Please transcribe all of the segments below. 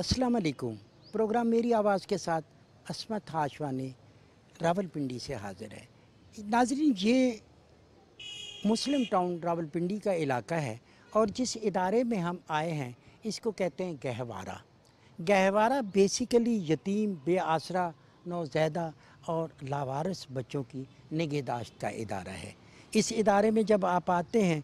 अस्सलाम वालेकुम प्रोग्राम मेरी आवाज़ के साथ असमत हाशवानी रावलपिंडी से हाज़िर है नाजरीन ये मुस्लिम टाउन रावलपिंडी का इलाका है और जिस इदारे में हम आए हैं इसको कहते हैं गहवारा गहवारा बेसिकली यतीम बेआसरा नौजैदा और लावारस बच्चों की निगहदाश्त का इदारा है इस इदारे में जब आप आते हैं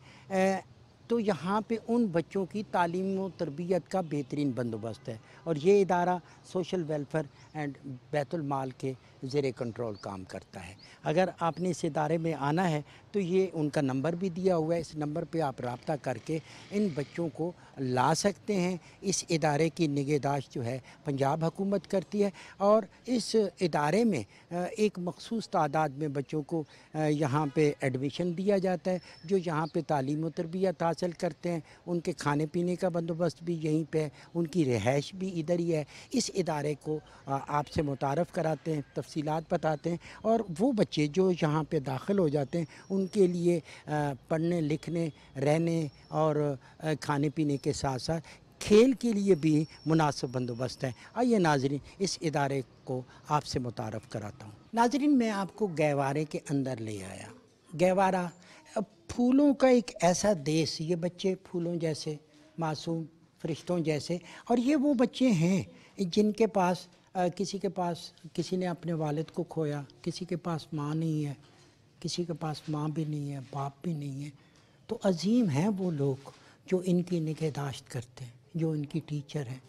तो यहाँ पे उन बच्चों की तालीम व तरबियत का बेहतरीन बंदोबस्त है और ये इदारा सोशल वेलफेयर एंड बैतुलमाल के ज़ेर कंट्रोल काम करता है अगर आपने इस इदारे में आना है तो ये उनका नंबर भी दिया हुआ है इस नंबर पे आप रबता करके इन बच्चों को ला सकते हैं इस इदारे की निगहदाश्त जो है पंजाब हुकूमत करती है और इस इदारे में एक मखसूस तादाद में बच्चों को यहाँ पर एडमिशन दिया जाता है जो यहाँ पर तालीम व तरबियत हासिल हासिल करते हैं उनके खाने पीने का बंदोबस्त भी यहीं पे है उनकी रिहाइश भी इधर ही है इस इदारे को आपसे मुतारफ़ कराते हैं तफसीलात बताते हैं और वो बच्चे जो यहाँ पे दाखिल हो जाते हैं उनके लिए पढ़ने लिखने रहने और खाने पीने के साथ साथ खेल के लिए भी मुनासिब बंदोबस्त है आइए नाजरीन इस इदारे को आपसे मुतारफ़ कराता हूँ नाजरीन मैं आपको गैवारे के अंदर ले आया गैवारा फूलों का एक ऐसा देश ये बच्चे फूलों जैसे मासूम फरिश्तों जैसे और ये वो बच्चे हैं जिनके पास आ, किसी के पास किसी ने अपने वालिद को खोया किसी के पास माँ नहीं है किसी के पास माँ भी नहीं है बाप भी नहीं है तो अजीम हैं वो लोग जो इनकी निगहदाश्त करते हैं जो इनकी टीचर हैं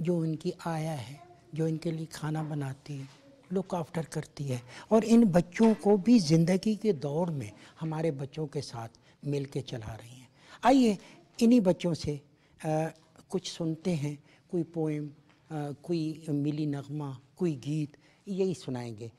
जो इनकी आया है जो इनके लिए खाना बनाती है लुक आफ्टर करती है और इन बच्चों को भी ज़िंदगी के दौर में हमारे बच्चों के साथ मिल के चला रही हैं आइए इन्हीं बच्चों से आ, कुछ सुनते हैं कोई पोएम कोई मिली नगमा कोई गीत यही सुनाएंगे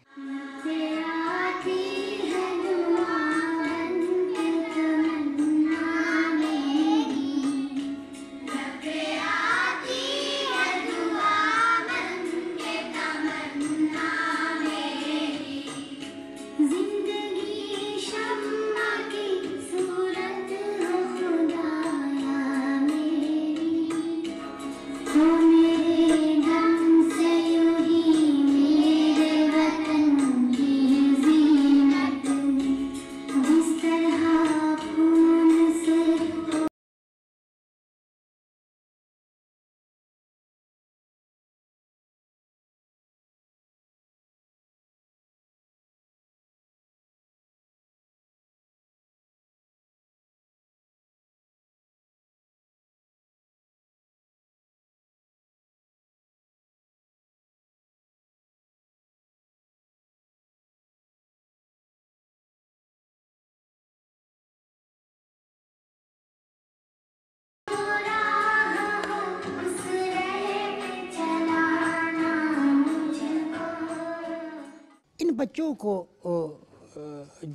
इन बच्चों को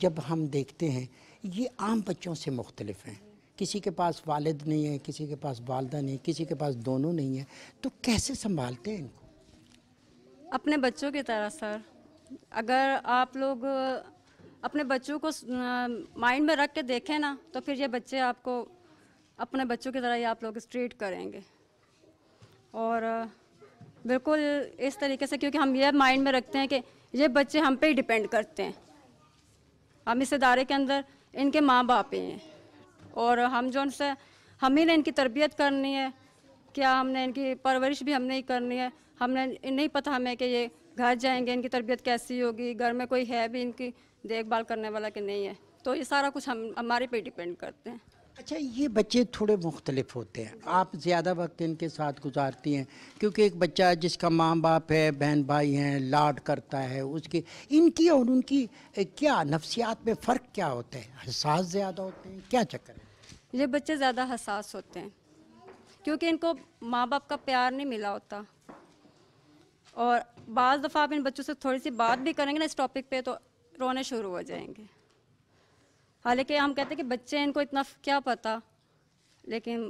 जब हम देखते हैं ये आम बच्चों से मुख्तलिफ हैं किसी के पास वालिद नहीं है किसी के पास वालदा नहीं है किसी के पास दोनों नहीं है तो कैसे संभालते हैं इनको अपने बच्चों की तरह सर अगर आप लोग अपने बच्चों को माइंड में रख के देखें ना तो फिर ये बच्चे आपको अपने बच्चों की तरह ही आप लोग ट्रीट करेंगे और बिल्कुल इस तरीके से क्योंकि हम ये माइंड में रखते हैं कि ये बच्चे हम पे ही डिपेंड करते हैं हम इस इदारे के अंदर इनके माँ बाप ही हैं और हम जो उनसे हम ही ने इनकी तरबियत करनी है क्या हमने इनकी परवरिश भी हमने ही करनी है हमने नहीं पता हमें कि ये घर जाएंगे इनकी तरबियत कैसी होगी घर में कोई है भी इनकी देखभाल करने वाला कि नहीं है तो ये सारा कुछ हम हमारे पे डिपेंड करते हैं अच्छा ये बच्चे थोड़े मुख्तलिफ होते हैं आप ज़्यादा वक्त इनके साथ गुजारती हैं क्योंकि एक बच्चा जिसका माँ बाप है बहन भाई हैं लाड करता है उसके इनकी और उनकी क्या नफ्सियात में फ़र्क क्या होता है हसास ज़्यादा होते हैं क्या चक्कर है ये बच्चे ज़्यादा हसास होते हैं क्योंकि इनको माँ बाप का प्यार नहीं मिला होता और बज़ दफ़ा आप इन बच्चों से थोड़ी सी बात भी करेंगे ना इस टॉपिक पर तो रोने शुरू हो जाएंगे हालांकि हम कहते हैं कि बच्चे इनको इतना क्या पता लेकिन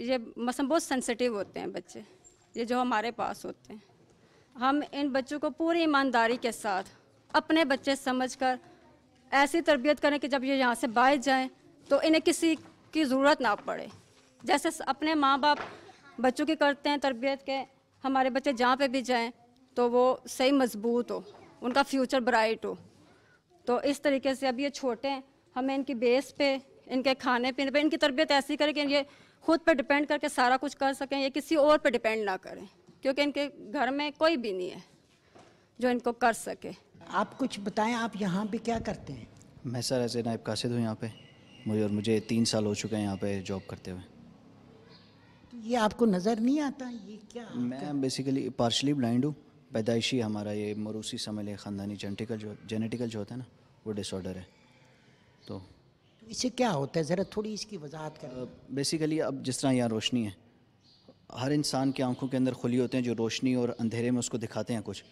ये मौसम बहुत सेंसिटिव होते हैं बच्चे ये जो हमारे पास होते हैं हम इन बच्चों को पूरी ईमानदारी के साथ अपने बच्चे समझकर ऐसी तरबियत करें कि जब ये यहाँ से बाहर जाएं तो इन्हें किसी की ज़रूरत ना पड़े जैसे अपने माँ बाप बच्चों की करते हैं तरबियत के हमारे बच्चे जहाँ पे भी जाएं तो वो सही मजबूत हो उनका फ्यूचर ब्राइट हो तो इस तरीके से अब ये छोटे हैं हमें इनकी बेस पे इनके खाने पीने पे इनकी तरबियत ऐसी करें कि ये खुद पर डिपेंड करके सारा कुछ कर सकें ये किसी और पर डिपेंड ना करें क्योंकि इनके घर में कोई भी नहीं है जो इनको कर सके आप कुछ बताएं आप यहाँ पे क्या करते हैं मैं सर ऐसे नायब कासिद हूँ यहाँ पे मुझे और मुझे तीन साल हो चुके हैं यहाँ पे जॉब करते हुए तो ये आपको नज़र नहीं आता ये क्या मैं बेसिकली पार्शली ब्लाइंड हूँ पैदाइशी हमारा ये मरूसी समल ख़ानदानी जेनेटिकल जो जेनेटिकल जो होता है ना वो डिसऑर्डर है तो, तो इससे क्या होता है ज़रा थोड़ी इसकी वजाहत कर बेसिकली अब जिस तरह यहाँ रोशनी है हर इंसान की आंखों के अंदर खुली होते हैं जो रोशनी और अंधेरे में उसको दिखाते हैं कुछ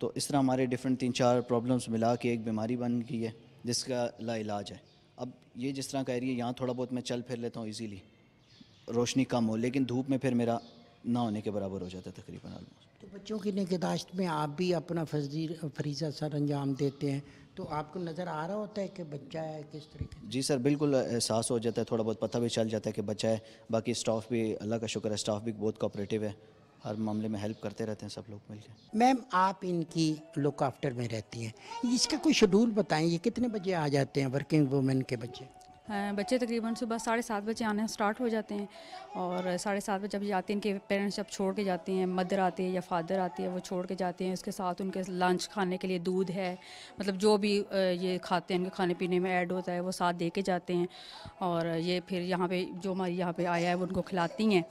तो इस तरह हमारे डिफरेंट तीन चार प्रॉब्लम्स मिला के एक बीमारी बन गई है जिसका ला इलाज है अब ये जिस तरह कह रही है यहाँ थोड़ा बहुत मैं चल फिर लेता हूँ ईज़िली रोशनी कम हो लेकिन धूप में फिर मेरा ना होने के बराबर हो जाता है तकरीबन आलमोस्ट तो बच्चों की निगहदाश्त में आप भी अपना फजी फरीजा सर अंजाम देते हैं तो आपको नज़र आ रहा होता है कि बच्चा है किस तरीके जी सर बिल्कुल एहसास हो जाता है थोड़ा बहुत पता भी चल जाता है कि बच्चा है बाकी स्टाफ भी अल्लाह का शुक्र है स्टाफ भी बहुत कोऑपरेटिव है हर मामले में हेल्प करते रहते हैं सब लोग मिलकर मैम आप इनकी लुक आफ्टर में रहती हैं इसका कोई शेड्यूल बताएं ये कितने बजे आ जाते हैं वर्किंग वूमेन के बच्चे बच्चे तकरीबन सुबह साढ़े सात बजे आना स्टार्ट हो जाते हैं और साढ़े सात बजे जब जाते हैं इनके पेरेंट्स जब छोड़ के जाते हैं मदर आते हैं या फादर आते हैं वो छोड़ के जाते हैं उसके साथ उनके लंच खाने के लिए दूध है मतलब जो भी ये खाते हैं उनके खाने पीने में ऐड होता है वो साथ दे के जाते हैं और ये फिर यहाँ पर जो हमारी यहाँ पर आया है वो उनको खिलाती हैं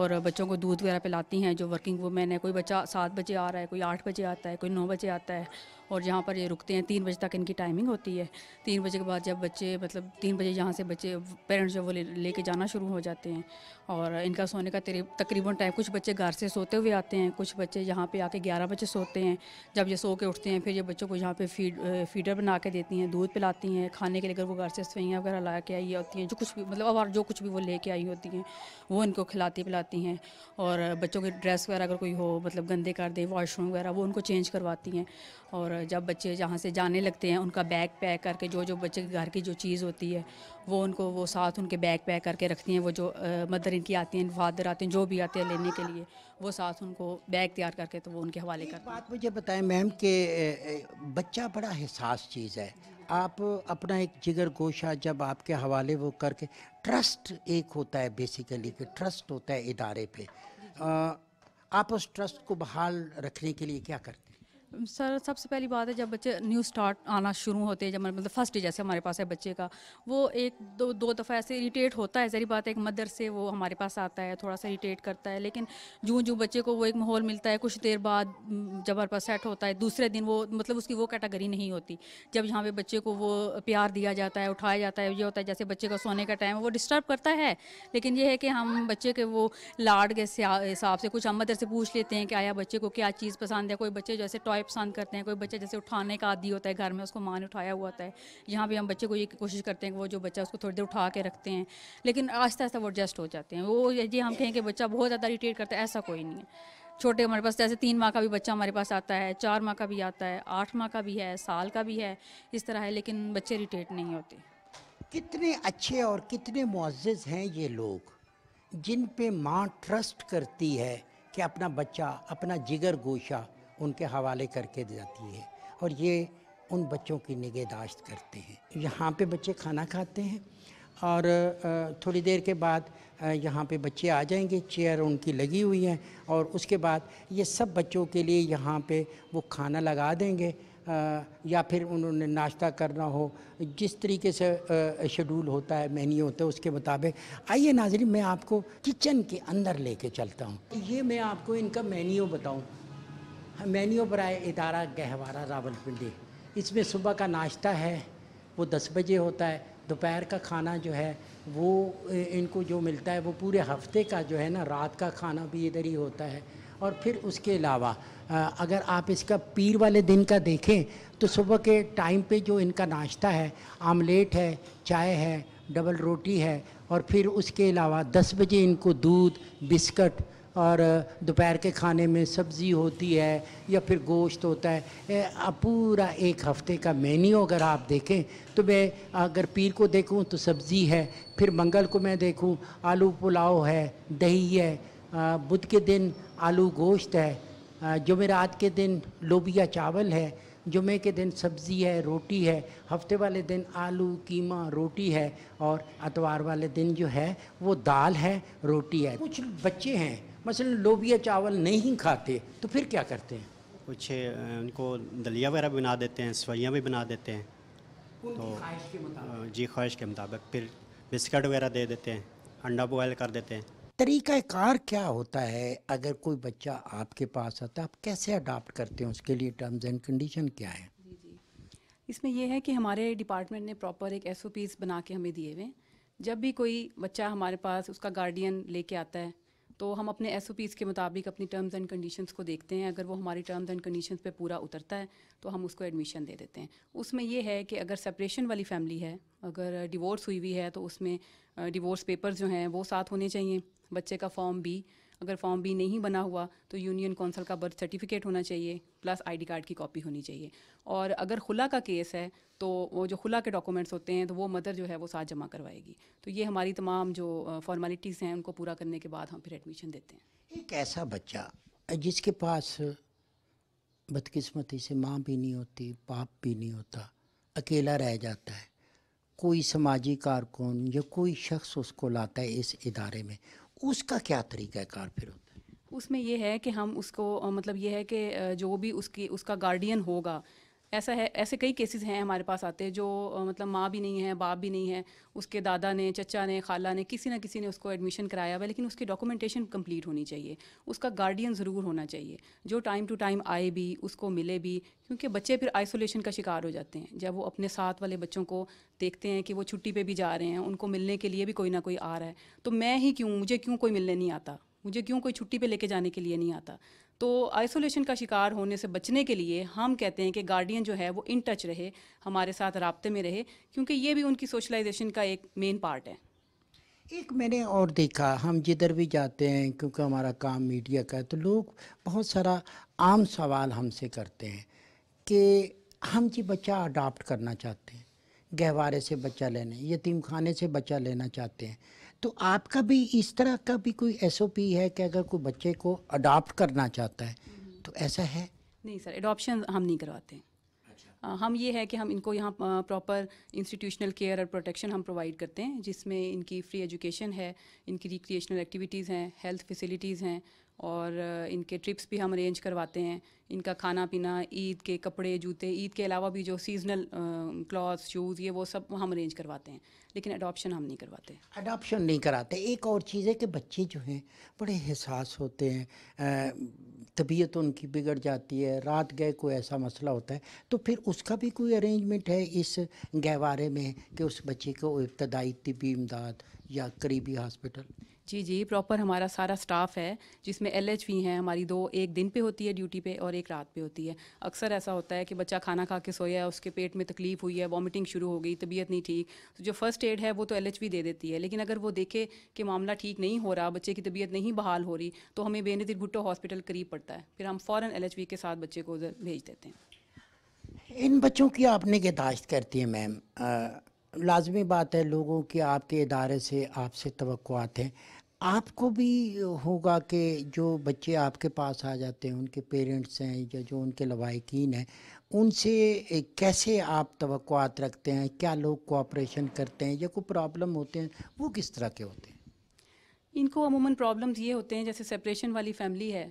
और बच्चों को दूध वगैरह पिलाती हैं जो वर्किंग वूमेन है कोई बच्चा सात बजे आ रहा है कोई आठ बजे आता है कोई नौ बजे आता है और जहाँ पर ये रुकते हैं तीन बजे तक इनकी टाइमिंग होती है तीन बजे के बाद जब बच्चे मतलब तीन बजे यहाँ से बच्चे पेरेंट्स जो वो लेके ले जाना शुरू हो जाते हैं और इनका सोने का तकरीबन टाइम कुछ बच्चे घर से सोते हुए आते हैं कुछ बच्चे यहाँ पर आके ग्यारह बजे सोते हैं जब ये सो के उठते हैं फिर ये बच्चों को यहाँ पर फीड फीडर बना के देती हैं दूध पिलाती हैं खाने के लिए अगर वो घर से सवैयाँ वगैरह ला के आई होती हैं जो कुछ भी मतलब और जो कुछ भी वो लेके आई होती हैं वो इनको खिलाती पिलाती हैं और बच्चों के ड्रेस वगैरह अगर कोई हो मतलब गंदे कर दे वॉशरूम वगैरह वो उनको चेंज करवाती हैं और जब बच्चे जहाँ से जाने लगते हैं उनका बैग पैक करके जो जो बच्चे के घर की जो चीज़ होती है वो उनको वो साथ उनके बैग पैक करके रखती हैं वो जो मदर इनकी आती हैं फादर आते हैं जो भी आते हैं लेने के लिए वो साथ उनको बैग तैयार करके तो वो उनके हवाले करते बात मुझे बताएं मैम कि बच्चा बड़ा एहसास चीज़ है आप अपना एक जिगर गोशा जब आपके हवाले वो करके ट्रस्ट एक होता है बेसिकली कि ट्रस्ट होता है इदारे पे आप उस ट्रस्ट को बहाल रखने के लिए क्या करते हैं सर सबसे पहली बात है जब बच्चे न्यू स्टार्ट आना शुरू होते हैं जब मतलब फर्स्ट डे जैसे हमारे पास है बच्चे का वो एक दो दो दफ़ा ऐसे इरीटेट होता है जहरी बात है एक मदर से वो हमारे पास आता है थोड़ा सा इरीटेट करता है लेकिन जो जूँ बच्चे को वो एक माहौल मिलता है कुछ देर बाद जब हमारे पास सेट होता है दूसरे दिन वो मतलब उसकी वो कैटेगरी नहीं होती जब यहाँ पर बच्चे को वो प्यार दिया जाता है उठाया जाता है ये होता है जैसे बच्चे का सोने का टाइम वो डिस्टर्ब करता है लेकिन ये है कि हम बच्चे के वो लाड के हिसाब से कुछ हम मदर से पूछ लेते हैं कि आया बच्चे को क्या चीज़ पसंद है कोई बच्चे जैसे टॉय उठाए पसंद करते हैं कोई बच्चा जैसे उठाने का आदि होता है घर में उसको माँ ने उठाया हुआ होता है यहाँ भी हम बच्चे को ये कोशिश करते हैं कि वो जो बच्चा उसको थोड़ी देर उठा के रखते हैं लेकिन आस्ते आस्ते वो एडजस्ट हो जाते हैं वो ये हम कहें कि बच्चा बहुत ज़्यादा इरीटेट करता है ऐसा कोई नहीं है छोटे हमारे पास जैसे तीन माह का भी बच्चा हमारे पास आता है चार माह का भी आता है आठ माह का भी है साल का भी है इस तरह है लेकिन बच्चे इरीटेट नहीं होते कितने अच्छे और कितने मुआज़ हैं ये लोग जिन पे माँ ट्रस्ट करती है कि अपना बच्चा अपना जिगर गोशा उनके हवाले करके जाती है और ये उन बच्चों की निगहदाश्त करते हैं यहाँ पे बच्चे खाना खाते हैं और थोड़ी देर के बाद यहाँ पे बच्चे आ जाएंगे चेयर उनकी लगी हुई है और उसके बाद ये सब बच्चों के लिए यहाँ पे वो खाना लगा देंगे या फिर उन्होंने नाश्ता करना हो जिस तरीके से शेड्यूल होता है मेन्यू होता है उसके मुताबिक आइए नाजरी मैं आपको किचन के अंदर लेके चलता हूँ ये मैं आपको इनका मेन्यू बताऊँ मैन्यू बरए इदारा गहवारा रावलपिंडी इसमें सुबह का नाश्ता है वो दस बजे होता है दोपहर का खाना जो है वो इनको जो मिलता है वो पूरे हफ्ते का जो है ना रात का खाना भी इधर ही होता है और फिर उसके अलावा अगर आप इसका पीर वाले दिन का देखें तो सुबह के टाइम पे जो इनका नाश्ता है आमलेट है चाय है डबल रोटी है और फिर उसके अलावा दस बजे इनको दूध बिस्कट और दोपहर के खाने में सब्ज़ी होती है या फिर गोश्त होता है पूरा एक हफ्ते का मेन्यू अगर आप देखें तो मैं अगर पीर को देखूं तो सब्ज़ी है फिर मंगल को मैं देखूं आलू पुलाव है दही है बुध के दिन आलू गोश्त है जुमेरात के दिन लोबिया चावल है जुमे के दिन सब्ज़ी है रोटी है हफ्ते वाले दिन आलू कीमा रोटी है और अतवार वाले दिन जो है वो दाल है रोटी है कुछ बच्चे हैं मसलन लोबिया चावल नहीं खाते तो फिर क्या करते हैं कुछ उनको दलिया वगैरह बना देते हैं सवैयाँ भी बना देते हैं तो जी ख्वाहिश के मुताबिक फिर बिस्किट वगैरह दे देते हैं अंडा बॉयल कर देते हैं तरीका कार क्या होता है अगर कोई बच्चा आपके पास आता है आप कैसे अडाप्ट करते हैं उसके लिए टर्म्स एंड कंडीशन क्या है इसमें यह है कि हमारे डिपार्टमेंट ने प्रॉपर एक एस बना के हमें दिए हुए जब भी कोई बच्चा हमारे पास उसका गार्डियन लेके आता है तो हम अपने एस के मुताबिक अपनी टर्म्स एंड कंडीशंस को देखते हैं अगर वो हमारी टर्म्स एंड कंडीशंस पे पूरा उतरता है तो हम उसको एडमिशन दे देते हैं उसमें यह है कि अगर सेपरेशन वाली फैमिली है अगर डिवोर्स हुई हुई है तो उसमें डिवोर्स पेपर्स जो हैं वो साथ होने चाहिए बच्चे का फॉर्म भी अगर फॉर्म भी नहीं बना हुआ तो यूनियन काउंसिल का बर्थ सर्टिफिकेट होना चाहिए प्लस आईडी कार्ड की कॉपी होनी चाहिए और अगर खुला का केस है तो वो जो खुला के डॉक्यूमेंट्स होते हैं तो वो मदर जो है वो साथ जमा करवाएगी तो ये हमारी तमाम जो फॉर्मेलिटीज़ हैं उनको पूरा करने के बाद हम फिर एडमिशन देते हैं एक ऐसा बच्चा जिसके पास बदकिस्मती से माँ भी नहीं होती बाप भी नहीं होता अकेला रह जाता है कोई समाजी कारकुन या कोई शख्स उसको लाता है इस इदारे में उसका क्या तरीक़ाकार फिर होता है उसमें यह है कि हम उसको मतलब यह है कि जो भी उसकी उसका गार्डियन होगा ऐसा है ऐसे कई केसेस हैं हमारे पास आते हैं जो मतलब माँ भी नहीं है बाप भी नहीं है उसके दादा ने चचा ने खाला ने किसी ना किसी ने उसको एडमिशन कराया हुआ लेकिन उसकी डॉक्यूमेंटेशन कंप्लीट होनी चाहिए उसका गार्डियन ज़रूर होना चाहिए जो टाइम टू टाइम आए भी उसको मिले भी क्योंकि बच्चे फिर आइसोलेशन का शिकार हो जाते हैं जब वो अपने साथ वाले बच्चों को देखते हैं कि वो छुट्टी पे भी जा रहे हैं उनको मिलने के लिए भी कोई ना कोई आ रहा है तो मैं ही क्यों मुझे क्यों कोई मिलने नहीं आता मुझे क्यों कोई छुट्टी पे लेके जाने के लिए नहीं आता तो आइसोलेशन का शिकार होने से बचने के लिए हम कहते हैं कि गार्डियन जो है वो इन टच रहे हमारे साथ रबते में रहे क्योंकि ये भी उनकी सोशलाइजेशन का एक मेन पार्ट है एक मैंने और देखा हम जिधर भी जाते हैं क्योंकि हमारा काम मीडिया का है तो लोग बहुत सारा आम सवाल हमसे करते हैं कि हम जी बच्चा अडाप्ट करना चाहते हैं गहवारे से बच्चा लेना यतीम खाने से बच्चा लेना चाहते हैं तो आपका भी इस तरह का भी कोई एस है कि अगर कोई बच्चे को अडॉप्ट करना चाहता है तो ऐसा है नहीं सर एडॉप्शन हम नहीं करवाते अच्छा। हम ये है कि हम इनको यहाँ प्रॉपर इंस्टीट्यूशनल केयर और प्रोटेक्शन हम प्रोवाइड करते हैं जिसमें इनकी फ्री एजुकेशन है इनकी रिक्रिएशनल एक्टिविटीज़ हैं हेल्थ फैसिलिटीज़ हैं और इनके ट्रिप्स भी हम अरेंज करवाते हैं इनका खाना पीना ईद के कपड़े जूते ईद के अलावा भी जो सीजनल क्लॉथ शूज़ ये वो सब हम अरेंज करवाते हैं लेकिन अडॉप्शन हम नहीं करवाते अडॉप्शन नहीं कराते एक और चीज़ है कि बच्चे जो हैं बड़े एहसास होते हैं तबीयत उनकी बिगड़ जाती है रात गए कोई ऐसा मसला होता है तो फिर उसका भी कोई अरेंजमेंट है इस गहवारे में कि उस बच्चे को इब्तदाई तबी इमदाद या करीबी हॉस्पिटल जी जी प्रॉपर हमारा सारा स्टाफ है जिसमें एल एच हैं हमारी दो एक दिन पे होती है ड्यूटी पे और एक रात पे होती है अक्सर ऐसा होता है कि बच्चा खाना खा के सोया है उसके पेट में तकलीफ हुई है वॉमिटिंग शुरू हो गई तबीयत नहीं ठीक तो जो फर्स्ट एड है वो तो एल एच दे देती है लेकिन अगर वो देखे कि मामला ठीक नहीं हो रहा बच्चे की तबीयत नहीं बहाल हो रही तो हमें बेनजीर भुट्टो हॉस्पिटल करीब पड़ता है फिर हम फ़ौर एल के साथ बच्चे को उधर भेज देते हैं इन बच्चों की आपने गदाश्त करती है मैम लाजमी बात है लोगों की आपके इदारे से आपसे तो हैं आपको भी होगा कि जो बच्चे आपके पास आ जाते हैं उनके पेरेंट्स हैं या जो उनके लवाकिन हैं उनसे कैसे आप तवक़ात रखते हैं क्या लोग कोऑपरेशन करते हैं या कोई प्रॉब्लम होते हैं वो किस तरह के होते हैं इनको अमूमन प्रॉब्लम्स ये होते हैं जैसे सेपरेशन वाली फैमिली है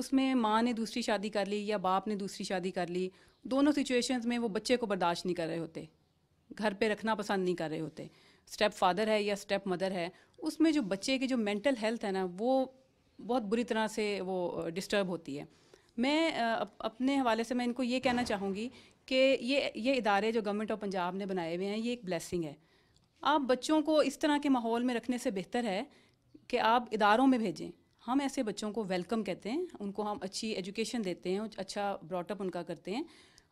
उसमें माँ ने दूसरी शादी कर ली या बाप ने दूसरी शादी कर ली दोनों सिचुएशंस में वो बच्चे को बर्दाश्त नहीं कर रहे होते घर पे रखना पसंद नहीं कर रहे होते स्टेप फादर है या स्टेप मदर है उसमें जो बच्चे की जो मेंटल हेल्थ है ना वो बहुत बुरी तरह से वो डिस्टर्ब होती है मैं अपने हवाले से मैं इनको ये कहना चाहूँगी कि ये ये इदारे जो गवर्नमेंट ऑफ पंजाब ने बनाए हुए हैं ये एक ब्लेसिंग है आप बच्चों को इस तरह के माहौल में रखने से बेहतर है कि आप इदारों में भेजें हम ऐसे बच्चों को वेलकम कहते हैं उनको हम अच्छी एजुकेशन देते हैं अच्छा ब्रॉटअप उनका करते हैं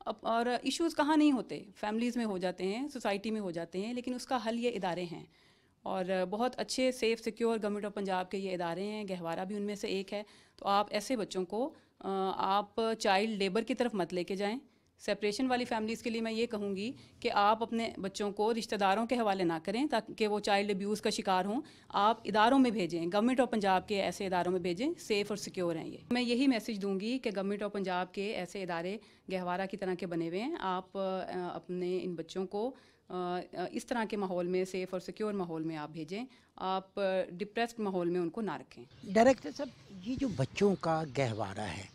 और इश्यूज कहाँ नहीं होते फैमिलीज़ में हो जाते हैं सोसाइटी में हो जाते हैं लेकिन उसका हल ये इदारे हैं और बहुत अच्छे safe secure government of Punjab के ये इदारे हैं गहवारा भी उनमें से एक है तो आप ऐसे बच्चों को आप चाइल्ड लेबर की तरफ मत लेके जाएं सेपरेशन वाली फैमिलीज़ के लिए मैं ये कहूँगी कि आप अपने बच्चों को रिश्तेदारों के हवाले ना करें ताकि वो चाइल्ड अब्यूज़ का शिकार हों आप इदारों में भेजें गवर्नमेंट ऑफ पंजाब के ऐसे इदारों में भेजें सेफ़ और सिक्योर हैं ये मैं यही मैसेज दूंगी कि गवर्नमेंट ऑफ पंजाब के ऐसे इदारे गहवारा की तरह के बने हुए हैं आप अपने इन बच्चों को इस तरह के माहौल में सेफ़ और सिक्योर माहौल में आप भेजें आप डिप्रेस्ड माहौल में उनको ना रखें डायरेक्टर साहब ये जो बच्चों का गहवारा है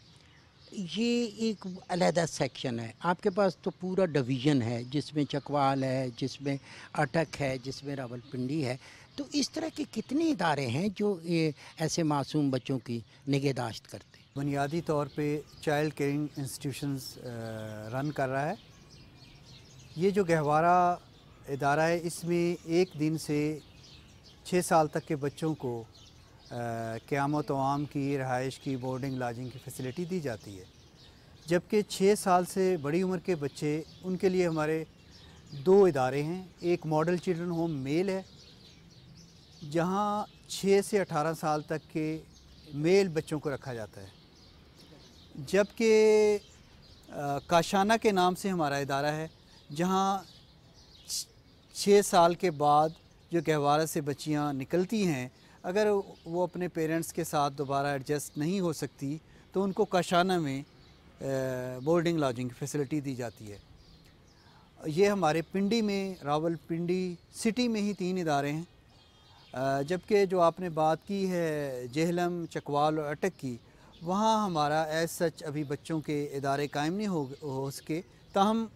ये एक अलहदा सेक्शन है आपके पास तो पूरा डिवीज़न है जिसमें चकवाल है जिसमें अटक है जिसमें रावलपिंडी है तो इस तरह के कितने इदारे हैं जो ये ऐसे मासूम बच्चों की निगहदाश्त करते हैं बुनियादी तौर पे चाइल्ड केयरिंग इंस्टीट्यूशंस रन कर रहा है ये जो गहवारा इदारा है इसमें एक दिन से छः साल तक के बच्चों को क़्यामत आम की रहाइश की बोर्डिंग लाजिंग की फैसिलिटी दी जाती है जबकि छः साल से बड़ी उम्र के बच्चे उनके लिए हमारे दो इदारे हैं एक मॉडल चिल्ड्रन होम मेल है जहाँ छः से अठारह साल तक के मेल बच्चों को रखा जाता है जबकि काशाना के नाम से हमारा इदारा है जहाँ छः साल के बाद जो गहवारा से बच्चियाँ निकलती हैं अगर वो अपने पेरेंट्स के साथ दोबारा एडजस्ट नहीं हो सकती तो उनको कशाना में बोर्डिंग लॉजिंग फैसिलिटी दी जाती है ये हमारे पिंडी में रावल पिंडी सिटी में ही तीन इदारे हैं जबकि जो आपने बात की है जहलम चकवाल और अटक की वहाँ हमारा एज सच अभी बच्चों के इदारे कायम नहीं हो हो सके तहम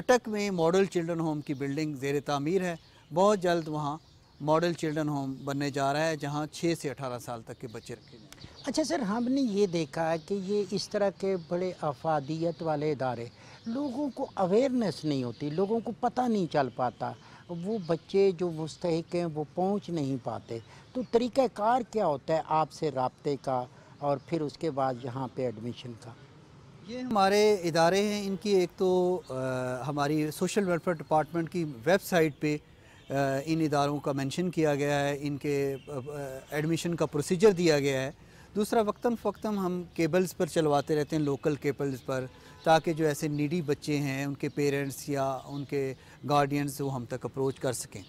अटक में मॉडल चिल्ड्रन होम की बिल्डिंग जेर तमीर है बहुत जल्द वहाँ मॉडल चिल्ड्रन होम बनने जा रहा है जहाँ छः से अठारह साल तक के बच्चे रखे जाएँ अच्छा सर हमने ये देखा है कि ये इस तरह के बड़े अफादियत वाले इदारे लोगों को अवेयरनेस नहीं होती लोगों को पता नहीं चल पाता वो बच्चे जो मुस्तक हैं वो पहुंच नहीं पाते तो तरीक़ाकार क्या होता है आपसे रबते का और फिर उसके बाद यहाँ पे एडमिशन का ये हमारे इदारे हैं इनकी एक तो आ, हमारी सोशल वेलफेयर डिपार्टमेंट की वेबसाइट पे इन इदारों का मेंशन किया गया है इनके एडमिशन का प्रोसीजर दिया गया है दूसरा वक्ता फ़क्ता हम केबल्स पर चलवाते रहते हैं लोकल केबल्स पर ताकि जो ऐसे नीडी बच्चे हैं उनके पेरेंट्स या उनके गार्डियंस वो हम तक अप्रोच कर सकें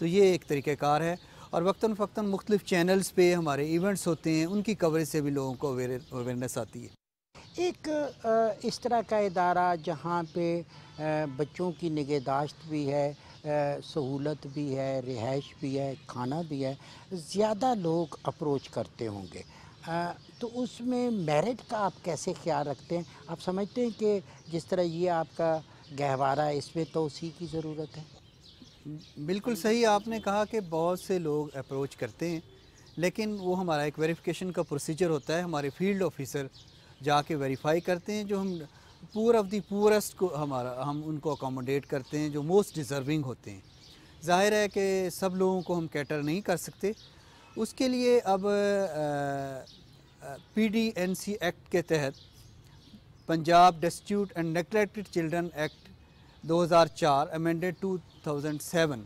तो ये एक तरीक़ार है और वक्ता फ़क्ता मुख्तफ चैनल्स पे हमारे इवेंट्स होते हैं उनकी कवरेज से भी लोगों को अवेयरनेस आती है एक इस तरह का इदारा जहाँ पे बच्चों की निगहदाश्त भी है सहूलत भी है रिहाइश भी है खाना भी है ज़्यादा लोग अप्रोच करते होंगे तो उसमें मेरिट का आप कैसे ख्याल रखते हैं आप समझते हैं कि जिस तरह ये आपका गहवारा है इसमें उसी की ज़रूरत है बिल्कुल सही आपने कहा कि बहुत से लोग अप्रोच करते हैं लेकिन वो हमारा एक वेरिफिकेशन का प्रोसीजर होता है हमारे फील्ड ऑफिसर जाके वेरीफाई करते हैं जो हम पूर ऑफ़ दी पुअरेस्ट को हमारा हम उनको अकोमोडेट करते हैं जो मोस्ट डिज़र्विंग होते हैं ज़ाहिर है कि सब लोगों को हम कैटर नहीं कर सकते उसके लिए अब P D N C act के तहत Punjab destitute and neglected children act 2004 amended 2007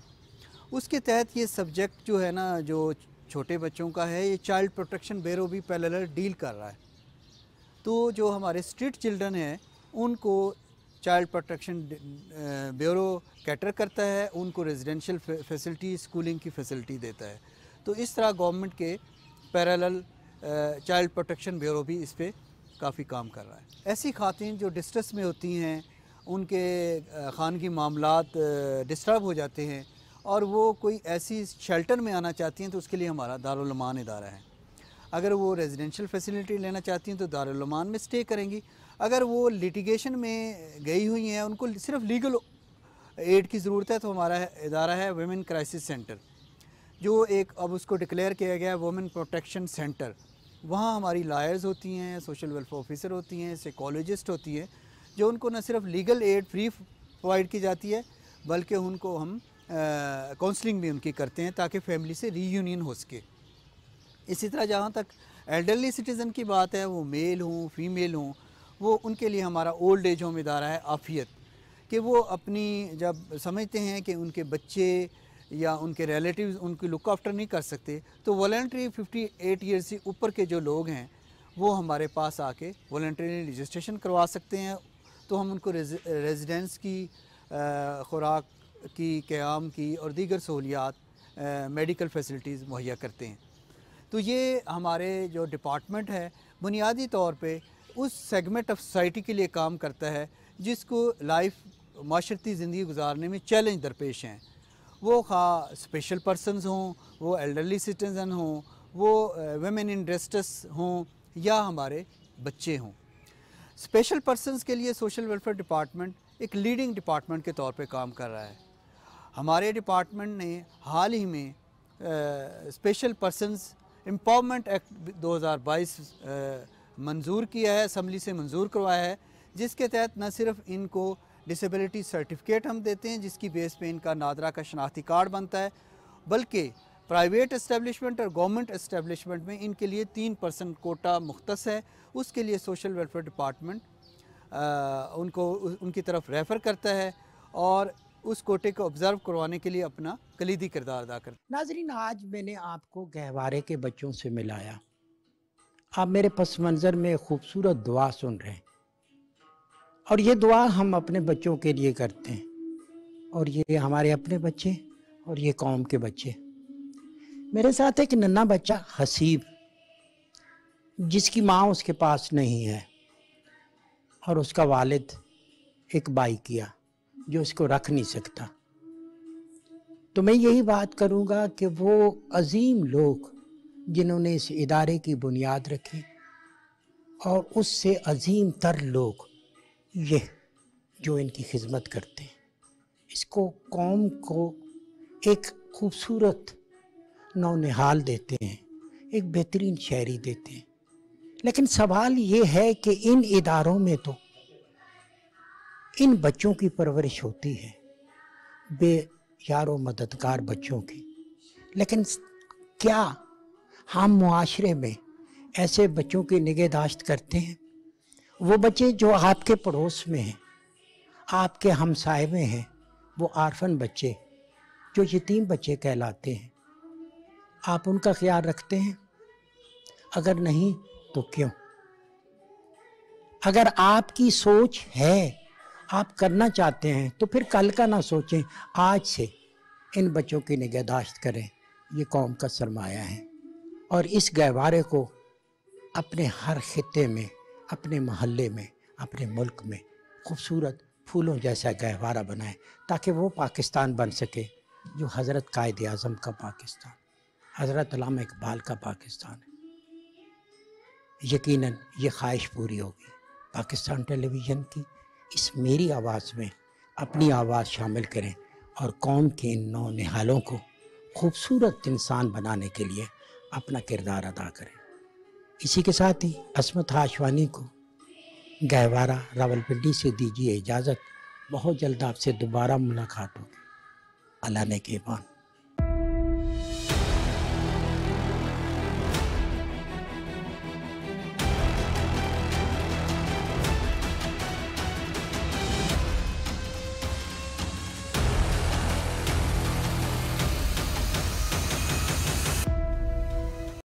उसके तहत ये सब्जेक्ट जो है ना जो छोटे बच्चों का है ये चाइल्ड प्रोटेक्शन ब्यूरो भी पैरेलल डील कर रहा है तो जो हमारे स्ट्रीट चिल्ड्रन हैं उनको चाइल्ड प्रोटेक्शन ब्यूरो कैटर करता है उनको रेजिडेंशियल फैसिलिटी स्कूलिंग की फैसिलिटी देता है तो इस तरह गवर्नमेंट के पैरेलल चाइल्ड प्रोटेक्शन ब्यूरो भी इस पर काफ़ी काम कर रहा है ऐसी खातें जो डिस्ट्रेस में होती हैं उनके ख़ानगी मामला डिस्टर्ब हो जाते हैं और वो कोई ऐसी शेल्टर में आना चाहती हैं तो उसके लिए हमारा दारुलमान इदारा है अगर वो रेजिडेंशियल फैसिलिटी लेना चाहती हैं तो दारुलमान में स्टे करेंगी अगर वो लिटिगेशन में गई हुई हैं उनको सिर्फ लीगल एड की ज़रूरत है तो हमारा इदारा है वेमेन क्राइसिस सेंटर जो एक अब उसको डिक्लेयर किया गया है वुमेन प्रोटेक्शन सेंटर वहाँ हमारी लायर्स होती हैं सोशल वेलफेयर ऑफिसर होती हैं साइकोलॉजिस्ट होती हैं जो उनको न सिर्फ लीगल एड फ्री प्रोवाइड की जाती है बल्कि उनको हम काउंसलिंग भी उनकी करते हैं ताकि फैमिली से रीयूनियन हो सके इसी तरह जहाँ तक एल्डरली सिटीज़न की बात है वो मेल हों फीमेल हों वो उनके लिए हमारा ओल्ड एज होम इदारा है आफियत कि वो अपनी जब समझते हैं कि उनके बच्चे या उनके रिलेटिव्स उनकी लुक आफ्टर नहीं कर सकते तो वॉल्ट्री 58 एट ईयर से ऊपर के जो लोग हैं वो हमारे पास आके वॉल्ट्री रजिस्ट्रेशन करवा सकते हैं तो हम उनको रेजिडेंस की ख़ुराक की क्याम की और दीगर सहूलियात मेडिकल फैसिलिटीज़ मुहैया करते हैं तो ये हमारे जो डिपार्टमेंट है बुनियादी तौर पे उस सेगमेंट ऑफ सोसाइटी के लिए काम करता है जिसको लाइफ माशरती ज़िंदगी गुजारने में चैलेंज दरपेश हैं वो खा स्पेशल पर्सनस हों वो एल्डरली सिटीज़न हों वो वेमेन इन डिस्ट्रेस हों या हमारे बच्चे हों स्पेशल पर्सनस के लिए सोशल वेलफेयर डिपार्टमेंट एक लीडिंग डिपार्टमेंट के तौर पे काम कर रहा है हमारे डिपार्टमेंट ने हाल ही में स्पेशल पर्सनस एम्पावरमेंट एक्ट 2022 मंजूर किया है असम्बली से मंजूर करवाया है जिसके तहत न सिर्फ इनको डिसेबिलिटी सर्टिफिकेट हम देते हैं जिसकी बेस पे इनका नादरा का शनाख्ती कार्ड बनता है बल्कि प्राइवेट इस्टेबलिशमेंट और गवर्नमेंट इस्टेबलिशमेंट में इनके लिए तीन परसेंट कोटा मुख्त है उसके लिए सोशल वेलफेयर डिपार्टमेंट उनको उनकी तरफ रेफ़र करता है और उस कोटे को ऑब्जर्व करवाने के लिए अपना कलीदी किरदार अदा कर नाजरीन आज मैंने आपको गहवारे के बच्चों से मिलाया आप मेरे पस मंज़र में खूबसूरत दुआ सुन रहे हैं और ये दुआ हम अपने बच्चों के लिए करते हैं और ये हमारे अपने बच्चे और ये कौम के बच्चे मेरे साथ एक नन्ना बच्चा हसीब जिसकी माँ उसके पास नहीं है और उसका वालिद एक बाई किया जो उसको रख नहीं सकता तो मैं यही बात करूँगा कि वो अजीम लोग जिन्होंने इस इदारे की बुनियाद रखी और उससे अजीम तर लोग ये जो इनकी खिदमत करते हैं इसको कौम को एक खूबसूरत नौनिहाल देते हैं एक बेहतरीन शायरी देते हैं लेकिन सवाल ये है कि इन इदारों में तो इन बच्चों की परवरिश होती है बे यारो मददगार बच्चों की लेकिन क्या हम मुआरे में ऐसे बच्चों की निगहदाश्त करते हैं वो बच्चे जो आपके पड़ोस में हैं आपके हमसाय में हैं वो आरफन बच्चे जो यतीम बच्चे कहलाते हैं आप उनका ख्याल रखते हैं अगर नहीं तो क्यों अगर आपकी सोच है आप करना चाहते हैं तो फिर कल का ना सोचें आज से इन बच्चों की निगहदाश्त करें ये कौम का सरमाया है और इस गहवारे को अपने हर खत्े में अपने महल्ले में अपने मुल्क में खूबसूरत फूलों जैसा गहवारा बनाए ताकि वो पाकिस्तान बन सके जो हज़रत कायद अज़म का पाकिस्तान हज़रत इकबाल का पाकिस्तान है यकीनन ये ख्वाहिश पूरी होगी पाकिस्तान टेलीविज़न की इस मेरी आवाज़ में अपनी आवाज़ शामिल करें और कौम के इन नौ निहालों को खूबसूरत इंसान बनाने के लिए अपना किरदार अदा करें इसी के साथ ही असमत हाशवानी को गहवारा रावलपिंडी से दीजिए इजाज़त बहुत जल्द आपसे दोबारा मुलाकात होगी अल्लाह ने के मान